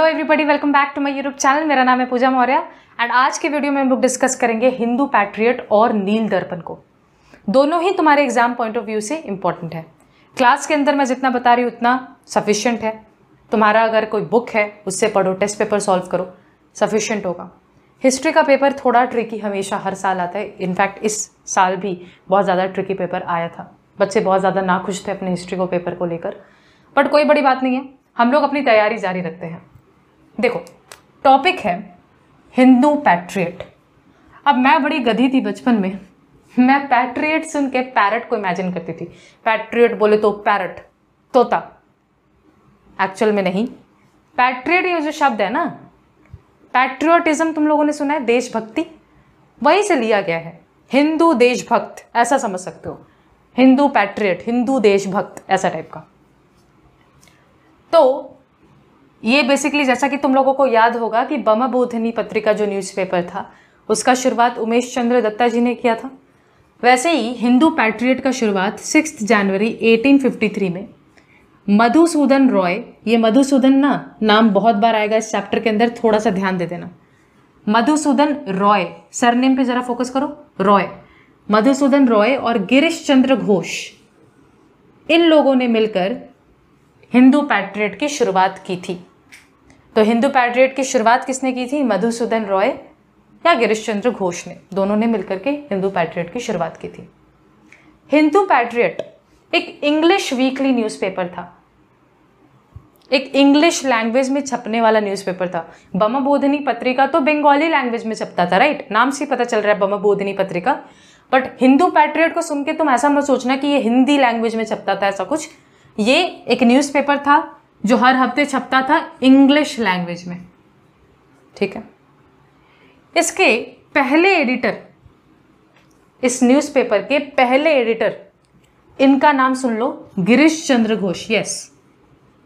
hello everybody welcome back to my YouTube channel मेरा नाम है पूजा मौर्य एंड आज के वीडियो में हम लोग डिस्कस करेंगे हिंदू पैट्रियट और नील दर्पण को दोनों ही तुम्हारे एग्जाम पॉइंट ऑफ व्यू से इंपॉर्टेंट है क्लास के अंदर मैं जितना बता रही हूँ उतना सफिशियंट है तुम्हारा अगर कोई बुक है उससे पढ़ो टेस्ट पेपर सॉल्व करो सफिशियंट होगा हिस्ट्री का पेपर थोड़ा ट्रिकी हमेशा हर साल आता है इनफैक्ट इस साल भी बहुत ज़्यादा ट्रिकी पेपर आया था बच्चे बहुत ज़्यादा नाखुश थे अपने हिस्ट्री को पेपर को लेकर बट कोई बड़ी बात नहीं है हम लोग अपनी तैयारी जारी रखते हैं देखो टॉपिक है हिंदू पैट्रिएट अब मैं बड़ी गधी थी बचपन में मैं पैट्रिएट सुन के पैरट को इमेजिन करती थी पैट्रियट बोले तो पैरट तोता एक्चुअल में नहीं पैट्रियट ये जो शब्द है ना पैट्रियोटिज्म तुम लोगों ने सुना है देशभक्ति वहीं से लिया गया है हिंदू देशभक्त ऐसा समझ सकते हो हिंदू पैट्रियट हिंदू देशभक्त ऐसा टाइप का तो ये बेसिकली जैसा कि तुम लोगों को याद होगा कि बम बोधनी पत्रिका जो न्यूज़पेपर था उसका शुरुआत उमेश चंद्र दत्ता जी ने किया था वैसे ही हिंदू पैट्रियट का शुरुआत सिक्स जनवरी 1853 में मधुसूदन रॉय ये मधुसूदन ना नाम बहुत बार आएगा इस चैप्टर के अंदर थोड़ा सा ध्यान दे देना मधुसूदन रॉय सरनेम पे ज़रा फोकस करो रॉय मधुसूदन रॉय और गिरीश चंद्र घोष इन लोगों ने मिलकर हिंदू पैट्रियट की शुरुआत की थी तो हिंदू पैट्रियट की शुरुआत किसने की थी मधुसूदन रॉय या गिरीश चंद्र घोष ने दोनों ने मिलकर के हिंदू पैट्रियट की शुरुआत की थी हिंदू पैट्रियट एक इंग्लिश वीकली न्यूज़पेपर था एक इंग्लिश लैंग्वेज में छपने वाला न्यूज़पेपर था बम बोधनी पत्रिका तो बंगाली लैंग्वेज में छपता था राइट नाम से पता चल रहा है बम बोधनी पत्रिका बट हिंदू पैट्रियट को सुन के तुम ऐसा मत सोचना कि ये हिंदी लैंग्वेज में छपता था ऐसा कुछ ये एक न्यूज़पेपर था जो हर हफ्ते छपता था इंग्लिश लैंग्वेज में ठीक है इसके पहले एडिटर इस न्यूज़पेपर के पहले एडिटर इनका नाम सुन लो गिरीश चंद्र घोष यस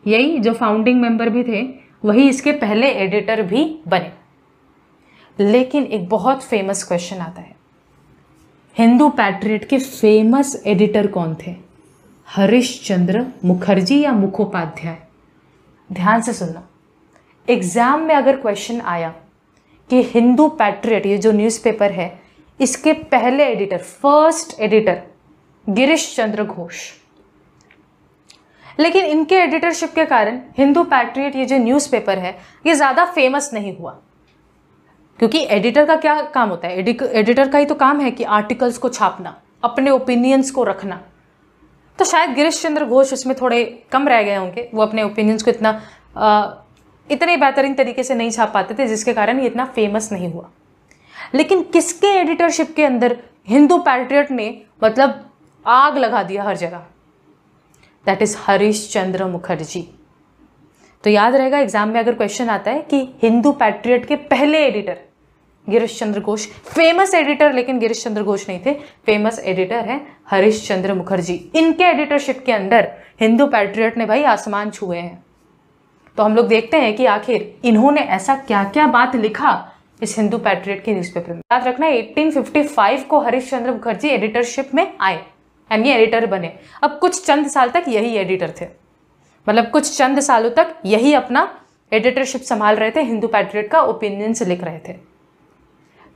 यही जो फाउंडिंग मेंबर भी थे वही इसके पहले एडिटर भी बने लेकिन एक बहुत फेमस क्वेश्चन आता है हिंदू पैट्रियट के फेमस एडिटर कौन थे हरिश्चंद्र मुखर्जी या मुखोपाध्याय ध्यान से सुनना एग्ज़ाम में अगर क्वेश्चन आया कि हिंदू पैट्रियट ये जो न्यूज़पेपर है इसके पहले editor first editor Girish Chandra Ghosh लेकिन इनके एडिटरशिप के कारण हिंदू पैट्रियट ये जो न्यूज़पेपर है ये ज़्यादा फेमस नहीं हुआ क्योंकि एडिटर का क्या काम होता है एडिटर का ही तो काम है कि आर्टिकल्स को छापना अपने ओपिनियंस को रखना तो शायद गिरीश चंद्र घोष उसमें थोड़े कम रह गए होंगे वो अपने ओपिनियंस को इतना आ, इतने बेहतरीन तरीके से नहीं छाप पाते थे जिसके कारण ये इतना फेमस नहीं हुआ लेकिन किसके एडिटरशिप के अंदर हिंदू पैट्रियट ने मतलब आग लगा दिया हर जगह दैट इज़ हरीश चंद्र मुखर्जी तो याद रहेगा एग्जाम में अगर क्वेश्चन आता है कि हिंदू पैट्रियट के पहले editor Girish Chandra Ghosh famous editor लेकिन गिरीश चंद्र घोष नहीं थे फेमस एडिटर हैं हरीश चंद्र मुखर्जी इनके एडिटरशिप के अंदर हिंदू पैट्रियट ने भाई आसमान छुए हैं तो हम लोग देखते हैं कि आखिर इन्होंने ऐसा क्या क्या बात लिखा इस हिंदू पैट्रियट के न्यूज़पेपर में याद रखना 1855 को हरीश चंद्र मुखर्जी एडिटरशिप में आए एंड ये एडिटर बने अब कुछ चंद साल तक यही एडिटर थे मतलब कुछ चंद सालों तक यही अपना एडिटरशिप संभाल रहे थे हिंदू पैट्रियट का ओपिनियन लिख रहे थे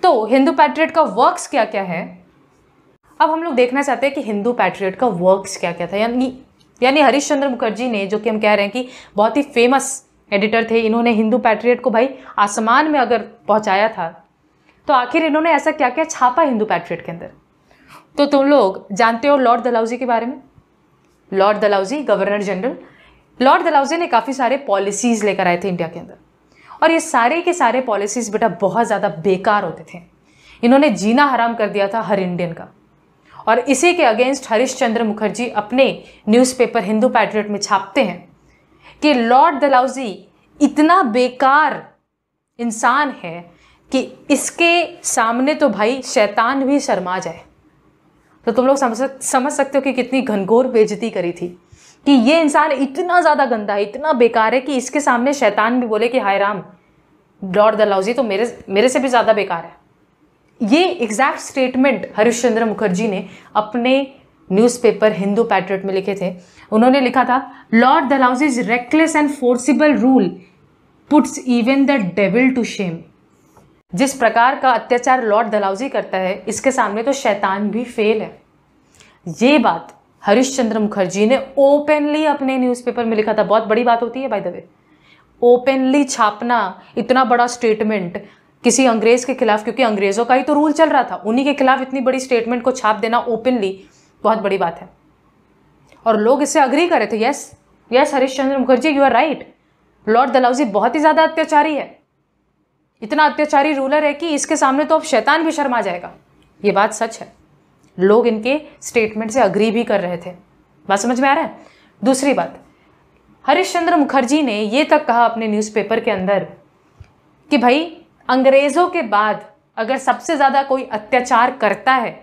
तो हिंदू पैट्रियट का वर्क्स क्या क्या है अब हम लोग देखना चाहते हैं कि हिंदू पैट्रियट का वर्क्स क्या क्या था यानी यानी हरीश चंद्र मुखर्जी ने जो कि हम कह रहे हैं कि बहुत ही फेमस एडिटर थे इन्होंने हिंदू पैट्रियट को भाई आसमान में अगर पहुंचाया था तो आखिर इन्होंने ऐसा क्या क्या छापा हिंदू पैट्रियट के अंदर तो तुम लोग जानते हो लॉर्ड दलाउजी के बारे में Lord Dalhousie governor general Lord Dalhousie ने काफ़ी सारे पॉलिसीज़ लेकर आए थे इंडिया के अंदर और ये सारे के सारे पॉलिसीज़ बेटा बहुत ज़्यादा बेकार होते थे इन्होंने जीना हराम कर दिया था हर इंडियन का और इसी के अगेंस्ट हरिश्चंद्र मुखर्जी अपने न्यूज़पेपर हिंदू पैट्रियट में छापते हैं कि लॉर्ड दलाउजी इतना बेकार इंसान है कि इसके सामने तो भाई शैतान भी शर्मा जाए तो तुम लोग समझ समझ सकते हो कि कितनी घनघोर बेजती करी थी कि ये इंसान इतना ज़्यादा गंदा है इतना बेकार है कि इसके सामने शैतान भी बोले कि हाय राम लॉर्ड दलाउजी तो मेरे मेरे से भी ज़्यादा बेकार है ये एग्जैक्ट स्टेटमेंट हरिश्चंद्र मुखर्जी ने अपने न्यूज़पेपर हिंदू पैट्रेट में लिखे थे उन्होंने लिखा था Lord is reckless and forcible rule puts even the devil to shame जिस प्रकार का अत्याचार लॉर्ड दलाउजी करता है इसके सामने तो शैतान भी फेल है ये बात हरिश्चंद्र मुखर्जी ने ओपनली अपने न्यूज़पेपर में लिखा था बहुत बड़ी बात होती है बाय द वे ओपनली छापना इतना बड़ा स्टेटमेंट किसी अंग्रेज के खिलाफ क्योंकि अंग्रेज़ों का ही तो रूल चल रहा था उन्हीं के खिलाफ इतनी बड़ी स्टेटमेंट को छाप देना ओपनली बहुत बड़ी बात है और लोग इससे अग्री करे थे yes yes Harish Chandra Mukherjee you are right Lord Dalhousie बहुत ही ज़्यादा अत्याचारी है इतना अत्याचारी रूलर है कि इसके सामने तो अब शैतान भी शर्मा जाएगा ये बात सच है लोग इनके स्टेटमेंट से अग्री भी कर रहे थे बात समझ में आ रहा है दूसरी बात हरिश्चंद्र मुखर्जी ने ये तक कहा अपने न्यूज़पेपर के अंदर कि भाई अंग्रेज़ों के बाद अगर सबसे ज़्यादा कोई अत्याचार करता है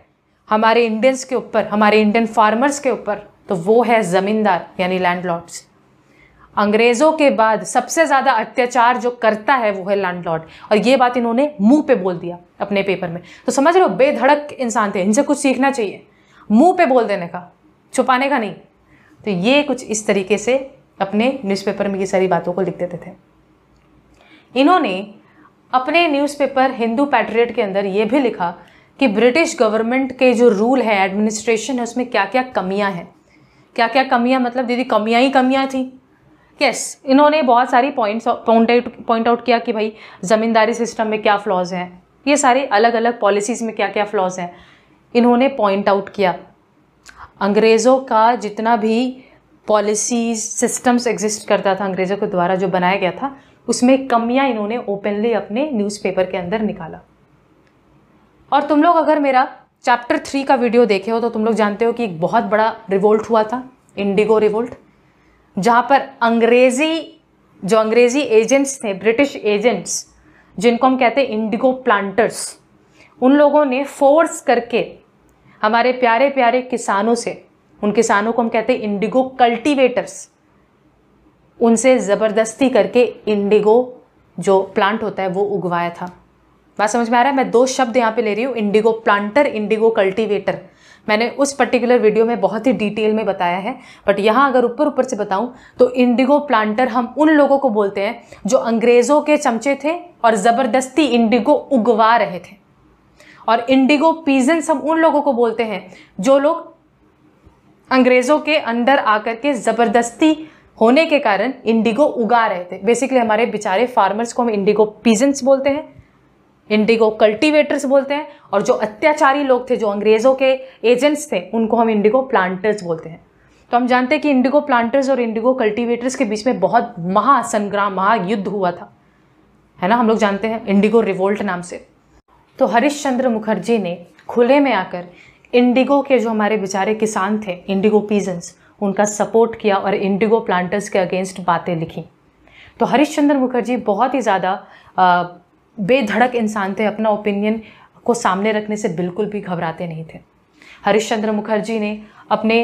हमारे इंडियंस के ऊपर हमारे इंडियन फार्मर्स के ऊपर तो वो है ज़मींदार यानी लैंडलॉर्ड्स अंग्रेज़ों के बाद सबसे ज़्यादा अत्याचार जो करता है वो है लैंडलॉर्ड और ये बात इन्होंने मुंह पे बोल दिया अपने पेपर में तो समझ लो बेधड़क इंसान थे इनसे कुछ सीखना चाहिए मुंह पे बोल देने का छुपाने का नहीं तो ये कुछ इस तरीके से अपने न्यूज़पेपर में ये सारी बातों को लिख देते थे इन्होंने अपने न्यूज़पेपर हिंदू पैट्रियट के अंदर ये भी लिखा कि ब्रिटिश गवर्नमेंट के जो रूल है एडमिनिस्ट्रेशन है उसमें क्या क्या कमियां हैं क्या क्या कमियां मतलब दीदी कमियां ही कमियां थी यस yes, इन्होंने बहुत सारी points point out point out किया कि भाई ज़मींदारी सिस्टम में क्या फ्लॉज हैं ये सारे अलग अलग पॉलिसीज़ में क्या क्या फ्लॉज हैं इन्होंने पॉइंट आउट किया अंग्रेज़ों का जितना भी पॉलिसीज सिस्टम्स एग्जिस्ट करता था अंग्रेज़ों के द्वारा जो बनाया गया था उसमें कमियां इन्होंने ओपनली अपने न्यूज़पेपर के अंदर निकाला और तुम लोग अगर मेरा चैप्टर थ्री का वीडियो देखे हो तो तुम लोग जानते हो कि एक बहुत बड़ा रिवोल्ट हुआ था इंडिगो रिवोल्ट जहाँ पर अंग्रेज़ी जो अंग्रेज़ी एजेंट्स थे ब्रिटिश एजेंट्स जिनको हम कहते हैं इंडिगो प्लांटर्स उन लोगों ने फोर्स करके हमारे प्यारे प्यारे किसानों से उन किसानों को हम कहते हैं इंडिगो कल्टीवेटर्स उनसे ज़बरदस्ती करके इंडिगो जो प्लांट होता है वो उगवाया था बात समझ में आ रहा है मैं दो शब्द यहाँ पे ले रही हूँ इंडिगो प्लांटर इंडिगो कल्टीवेटर मैंने उस पर्टिकुलर वीडियो में बहुत ही डिटेल में बताया है बट यहाँ अगर ऊपर ऊपर से बताऊँ तो इंडिगो प्लांटर हम उन लोगों को बोलते हैं जो अंग्रेज़ों के चमचे थे और ज़बरदस्ती इंडिगो उगवा रहे थे और इंडिगो पीजेंस हम उन लोगों को बोलते हैं जो लोग अंग्रेज़ों के अंडर आकर के ज़बरदस्ती होने के कारण इंडिगो उगा रहे थे बेसिकली हमारे बेचारे फार्मर्स को हम इंडिगो पीजेंट्स बोलते हैं इंडिगो कल्टीवेटर्स बोलते हैं और जो अत्याचारी लोग थे जो अंग्रेज़ों के एजेंट्स थे उनको हम इंडिगो प्लांटर्स बोलते हैं तो हम जानते हैं कि इंडिगो प्लांटर्स और इंडिगो कल्टीवेटर्स के बीच में बहुत महासंग्राम महायुद्ध हुआ था है ना हम लोग जानते हैं इंडिगो रिवोल्ट नाम से तो हरिश्चंद्र मुखर्जी ने खुले में आकर इंडिगो के जो हमारे बेचारे किसान थे इंडिगो पीजेंस उनका सपोर्ट किया और इंडिगो प्लांटर्स के अगेंस्ट बातें लिखी तो हरिश्चंद्र मुखर्जी बहुत ही ज़्यादा बेधड़क इंसान थे अपना ओपिनियन को सामने रखने से बिल्कुल भी घबराते नहीं थे हरिश्चंद्र मुखर्जी ने अपने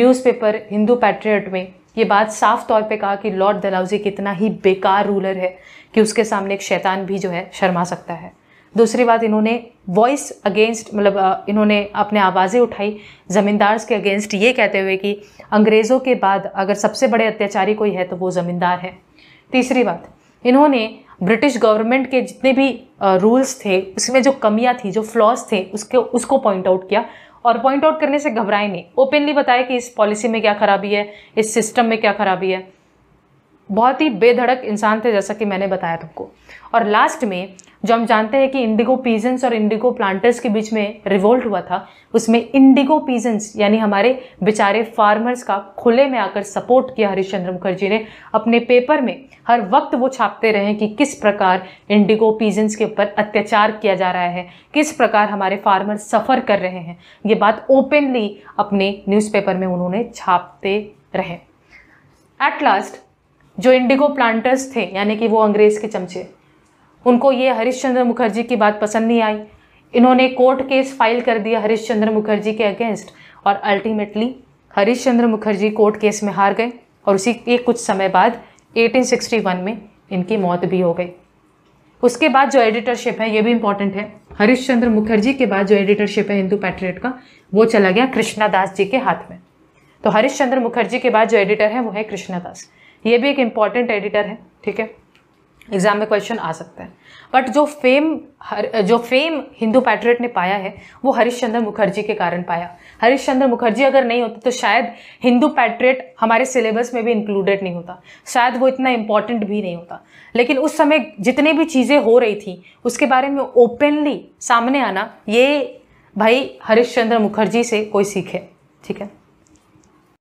न्यूज़पेपर हिंदू पैट्रियट में ये बात साफ तौर पे कहा कि लॉर्ड दलाउजी कितना ही बेकार रूलर है कि उसके सामने एक शैतान भी जो है शर्मा सकता है दूसरी बात इन्होंने वॉइस अगेंस्ट मतलब इन्होंने अपने आवाज़ें उठाई ज़मींदार्स के अगेंस्ट ये कहते हुए कि अंग्रेज़ों के बाद अगर सबसे बड़े अत्याचारी कोई है तो वो ज़मींदार है तीसरी बात इन्होंने ब्रिटिश गवर्नमेंट के जितने भी रूल्स थे उसमें जो कमियाँ थी जो फ्लॉज थे उसके उसको पॉइंट आउट किया और पॉइंट आउट करने से घबराए नहीं ओपनली बताया कि इस पॉलिसी में क्या खराबी है इस सिस्टम में क्या खराबी है बहुत ही बेधड़क इंसान थे जैसा कि मैंने बताया तुमको और लास्ट में जो हम जानते हैं कि इंडिगो पीजेंस और इंडिगो प्लांटर्स के बीच में रिवोल्ट हुआ था उसमें इंडिगो पीजेंस यानी हमारे बेचारे फार्मर्स का खुले में आकर सपोर्ट किया हरिश्चंद्र मुखर्जी ने अपने पेपर में हर वक्त वो छापते रहे कि किस प्रकार इंडिगो पीजेंस के ऊपर अत्याचार किया जा रहा है किस प्रकार हमारे फार्मर सफ़र कर रहे हैं ये बात ओपनली अपने न्यूज़पेपर में उन्होंने छापते रहे एट लास्ट जो इंडिगो प्लांटर्स थे यानी कि वो अंग्रेज़ के चमचे उनको ये हरिश्चंद्र मुखर्जी की बात पसंद नहीं आई इन्होंने कोर्ट केस फाइल कर दिया हरिश्चंद्र मुखर्जी के अगेंस्ट और ultimately Harishchandra Mukherjee court case में हार गए और उसी के कुछ समय बाद 1861 में इनकी मौत भी हो गई उसके बाद जो एडिटरशिप है ये भी इम्पॉर्टेंट है हरिश्चंद्र मुखर्जी के बाद जो एडिटरशिप है हिंदू पैट्रियट का वो चला गया कृष्णा जी के हाथ में तो हरिश्चंद्र मुखर्जी के बाद जो एडिटर है वो है कृष्णा ये भी एक इम्पॉर्टेंट एडिटर है ठीक है एग्ज़ाम में क्वेश्चन आ सकता है बट जो फेम हर जो फेम हिंदू पैट्रियट ने पाया है वो हरिश्चंद्र मुखर्जी के कारण पाया हरिश्चंद्र मुखर्जी अगर नहीं होते तो शायद हिंदू पैट्रियट हमारे सिलेबस में भी इंक्लूडेड नहीं होता शायद वो इतना इंपॉर्टेंट भी नहीं होता लेकिन उस समय जितने भी चीज़ें हो रही थी उसके बारे में ओपनली सामने आना ये भाई हरिश्चंद्र मुखर्जी से कोई सीखे ठीक है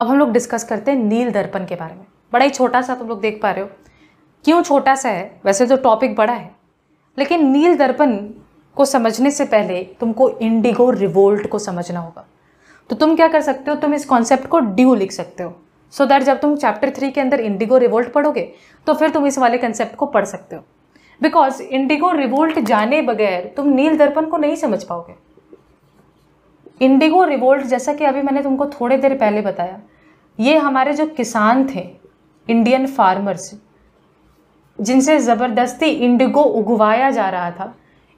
अब हम लोग डिस्कस करते हैं नील दर्पण के बारे में बड़ा ही छोटा सा तुम लोग देख पा रहे हो क्यों छोटा सा है वैसे तो टॉपिक बड़ा है लेकिन नील दर्पण को समझने से पहले तुमको इंडिगो रिवोल्ट को समझना होगा तो तुम क्या कर सकते हो तुम इस कॉन्सेप्ट को ड्यू लिख सकते हो सो so दैट जब तुम चैप्टर थ्री के अंदर इंडिगो रिवोल्ट पढ़ोगे तो फिर तुम इस वाले कंसेप्ट को पढ़ सकते हो बिकॉज इंडिगो रिवोल्ट जाने बगैर तुम नील दर्पण को नहीं समझ पाओगे इंडिगो रिवोल्ट जैसा कि अभी मैंने तुमको थोड़ी देर पहले बताया ये हमारे जो किसान थे इंडियन फार्मर्स जिनसे ज़बरदस्ती इंडिगो उगवाया जा रहा था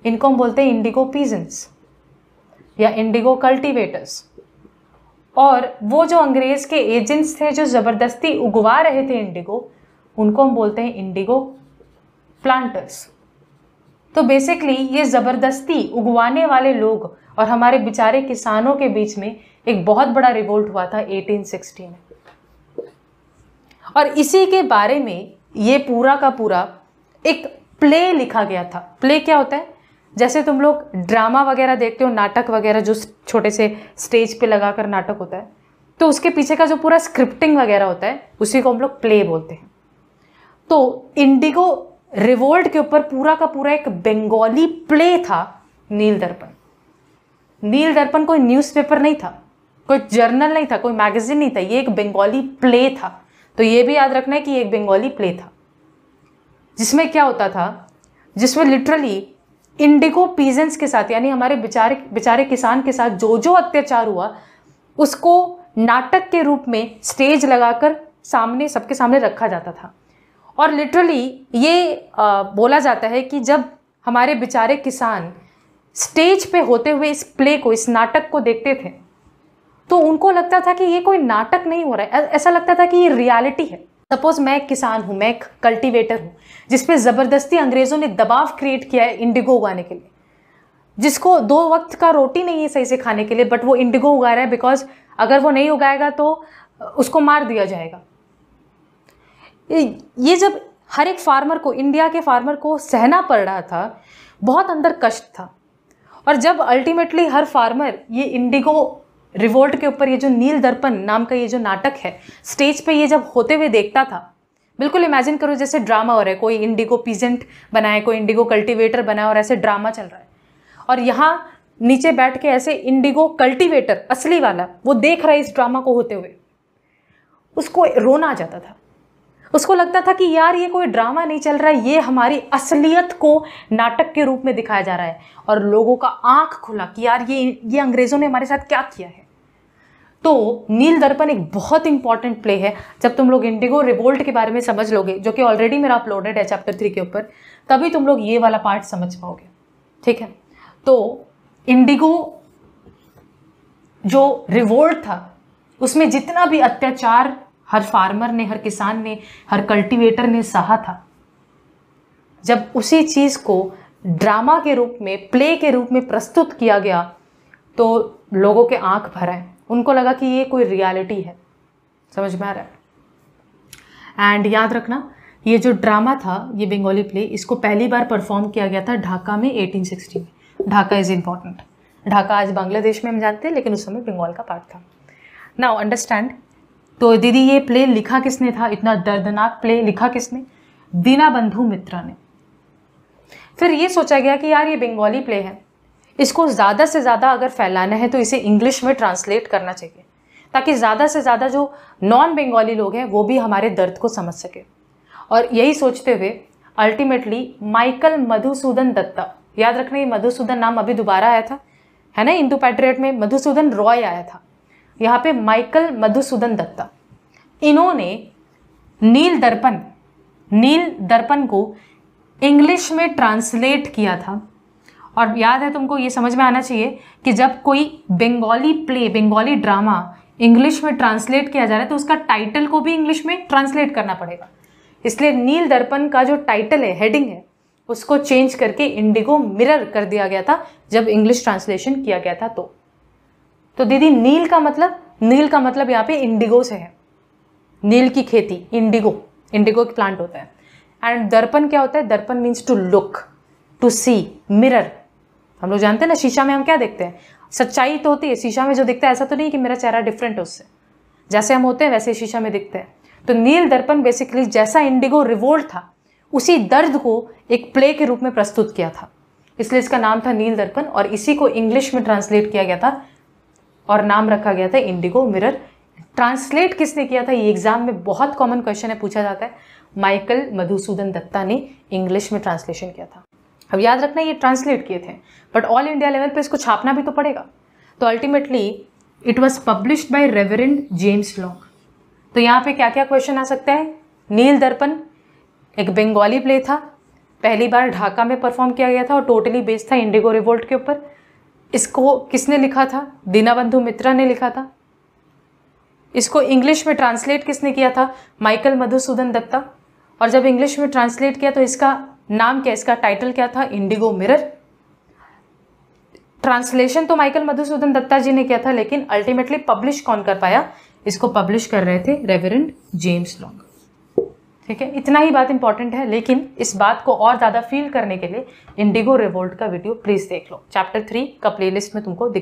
इनको हम बोलते हैं इंडिगो पीजेंस या इंडिगो कल्टीवेटर्स और वो जो अंग्रेज़ के एजेंट्स थे जो ज़बरदस्ती उगवा रहे थे इंडिगो उनको हम बोलते हैं इंडिगो प्लांटर्स तो बेसिकली ये ज़बरदस्ती उगवाने वाले लोग और हमारे बेचारे किसानों के बीच में एक बहुत बड़ा रिवोल्ट हुआ था 1860 में और इसी के बारे में ये पूरा का पूरा एक प्ले लिखा गया था प्ले क्या होता है जैसे तुम लोग ड्रामा वगैरह देखते हो नाटक वगैरह जो छोटे से स्टेज पे लगा कर नाटक होता है तो उसके पीछे का जो पूरा स्क्रिप्टिंग वगैरह होता है उसी को हम लोग प्ले बोलते हैं तो इंडिगो रिवोल्ट के ऊपर पूरा का पूरा एक बंगाली प्ले था नील दर्पण नील दर्पण कोई न्यूज़पेपर नहीं था कोई जर्नल नहीं था कोई मैगजीन नहीं था ये एक बंगाली प्ले था तो ये भी याद रखना है कि एक बंगाली प्ले था जिसमें क्या होता था जिसमें लिटरली इंडिगो पीजेंस के साथ यानी हमारे बेचारे बेचारे किसान के साथ जो जो अत्याचार हुआ उसको नाटक के रूप में स्टेज लगाकर सामने सबके सामने रखा जाता था और लिटरली ये आ, बोला जाता है कि जब हमारे बेचारे किसान स्टेज पे होते हुए इस प्ले को इस नाटक को देखते थे तो उनको लगता था कि ये कोई नाटक नहीं हो रहा है ऐसा लगता था कि ये रियलिटी है सपोज मैं एक किसान हूँ मैं एक कल्टीवेटर हूँ जिसपे ज़बरदस्ती अंग्रेज़ों ने दबाव क्रिएट किया है इंडिगो उगाने के लिए जिसको दो वक्त का रोटी नहीं है सही से खाने के लिए बट वो इंडिगो उगा रहा है बिकॉज अगर वो नहीं उगाएगा तो उसको मार दिया जाएगा ये जब हर एक फार्मर को इंडिया के फार्मर को सहना पड़ रहा था बहुत अंदर कष्ट था और जब अल्टीमेटली हर फार्मर ये इंडिगो रिवोल्ट के ऊपर ये जो नील दर्पण नाम का ये जो नाटक है स्टेज पे ये जब होते हुए देखता था बिल्कुल इमेजिन करो जैसे ड्रामा हो रहा है कोई इंडिगो पीजेंट बनाए कोई इंडिगो कल्टिवेटर बनाए और ऐसे ड्रामा चल रहा है और यहाँ नीचे बैठ के ऐसे इंडिगो कल्टिवेटर असली वाला वो देख रहा है इस ड्रामा को होते हुए उसको रोना आ जाता था उसको लगता था कि यार ये कोई ड्रामा नहीं चल रहा है ये हमारी असलियत को नाटक के रूप में दिखाया जा रहा है और लोगों का आंख खुला कि यार ये ये अंग्रेज़ों ने हमारे साथ क्या किया है तो नील दर्पण एक बहुत इंपॉर्टेंट प्ले है जब तुम लोग इंडिगो रिवोल्ट के बारे में समझ लोगे जो कि ऑलरेडी मेरा अपलोडेड है चैप्टर थ्री के ऊपर तभी तुम लोग ये वाला पार्ट समझ पाओगे ठीक है तो इंडिगो जो रिवोल्ट था उसमें जितना भी अत्याचार हर फार्मर ने हर किसान ने हर कल्टीवेटर ने सहा था जब उसी चीज़ को ड्रामा के रूप में प्ले के रूप में प्रस्तुत किया गया तो लोगों के आंख भर आए उनको लगा कि ये कोई रियलिटी है समझ में आ रहा है एंड याद रखना ये जो ड्रामा था ये बंगाली प्ले इसको पहली बार परफॉर्म किया गया था ढाका में 1860 में ढाका इज़ इम्पॉर्टेंट ढाका आज बांग्लादेश में हम जानते हैं लेकिन उस समय बंगाल का पार्ट था नाउ अंडरस्टैंड तो दीदी ये प्ले लिखा किसने था इतना दर्दनाक प्ले लिखा किसने दीना बंधु मित्रा ने फिर ये सोचा गया कि यार ये बंगाली प्ले है इसको ज़्यादा से ज़्यादा अगर फैलाना है तो इसे इंग्लिश में ट्रांसलेट करना चाहिए ताकि ज़्यादा से ज़्यादा जो नॉन बंगाली लोग हैं वो भी हमारे दर्द को समझ सके और यही सोचते हुए अल्टीमेटली माइकल मधुसूदन दत्ता याद रखना ये मधुसूदन नाम अभी दोबारा आया था है ना इंदू पैट्रियट में मधुसूदन रॉय आया था यहाँ पे माइकल मधुसूदन दत्ता इन्होंने नील दर्पण नील दर्पण को इंग्लिश में ट्रांसलेट किया था और याद है तुमको ये समझ में आना चाहिए कि जब कोई Bengali play Bengali drama English में ट्रांसलेट किया जा रहा है तो उसका टाइटल को भी इंग्लिश में ट्रांसलेट करना पड़ेगा इसलिए नील दर्पण का जो टाइटल है हेडिंग है उसको चेंज करके इंडिगो मिरर कर दिया गया था जब इंग्लिश ट्रांसलेशन किया गया था तो तो दीदी नील का मतलब नील का मतलब यहाँ पे इंडिगो से है नील की खेती इंडिगो इंडिगो की प्लांट होता है एंड दर्पण क्या होता है दर्पण means to look to see mirror हम लोग जानते हैं ना शीशा में हम क्या देखते हैं सच्चाई तो होती है शीशा में जो दिखता है ऐसा तो नहीं कि मेरा चेहरा डिफरेंट है उससे जैसे हम होते हैं वैसे शीशा में दिखते हैं तो नील दर्पण बेसिकली जैसा इंडिगो रिवोल्ट था उसी दर्द को एक प्ले के रूप में प्रस्तुत किया था इसलिए इसका नाम था नील दर्पण और इसी को इंग्लिश में ट्रांसलेट किया गया था और नाम रखा गया था इंडिगो मिरर ट्रांसलेट किसने किया था ये एग्जाम में बहुत कॉमन क्वेश्चन है पूछा जाता है माइकल मधुसूदन दत्ता ने इंग्लिश में ट्रांसलेशन किया था अब याद रखना ये ट्रांसलेट किए थे बट ऑल इंडिया लेवल पे इसको छापना भी तो पड़ेगा तो ultimately it was publish by reverend James Long तो यहाँ पे क्या क्या क्वेश्चन आ सकता है नील दर्पण एक बंगाली प्ले था पहली बार ढाका में परफॉर्म किया गया था और टोटली बेस्ड था इंडिगो रिवोल्ट के ऊपर इसको किसने लिखा था दीनाबंधु मित्रा ने लिखा था इसको इंग्लिश में ट्रांसलेट किसने किया था माइकल मधुसूदन दत्ता और जब इंग्लिश में ट्रांसलेट किया तो इसका नाम क्या इसका टाइटल क्या था इंडिगो मिरर ट्रांसलेशन तो माइकल मधुसूदन दत्ता जी ने किया था लेकिन अल्टीमेटली पब्लिश कौन कर पाया इसको पब्लिश कर रहे थे रेवरेंड जेम्स लॉन्ग ठीक है इतना ही बात इंपॉर्टेंट है लेकिन इस बात को और ज़्यादा फील करने के लिए इंडिगो रिवोल्ट का वीडियो प्लीज़ देख लो चैप्टर थ्री का प्लेलिस्ट में तुमको दिखा